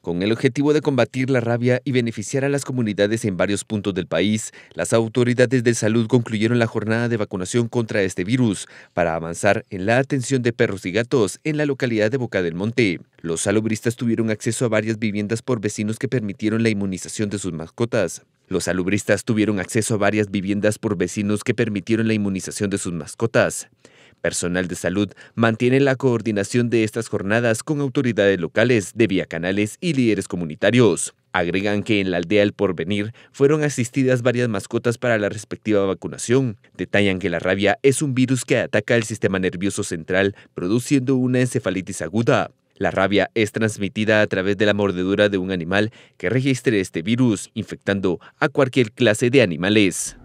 Con el objetivo de combatir la rabia y beneficiar a las comunidades en varios puntos del país, las autoridades de salud concluyeron la jornada de vacunación contra este virus para avanzar en la atención de perros y gatos en la localidad de Boca del Monte. Los salubristas tuvieron acceso a varias viviendas por vecinos que permitieron la inmunización de sus mascotas. Los salubristas tuvieron acceso a varias viviendas por vecinos que permitieron la inmunización de sus mascotas. Personal de salud mantiene la coordinación de estas jornadas con autoridades locales de vía canales y líderes comunitarios. Agregan que en la aldea El Porvenir fueron asistidas varias mascotas para la respectiva vacunación. Detallan que la rabia es un virus que ataca el sistema nervioso central, produciendo una encefalitis aguda. La rabia es transmitida a través de la mordedura de un animal que registre este virus, infectando a cualquier clase de animales.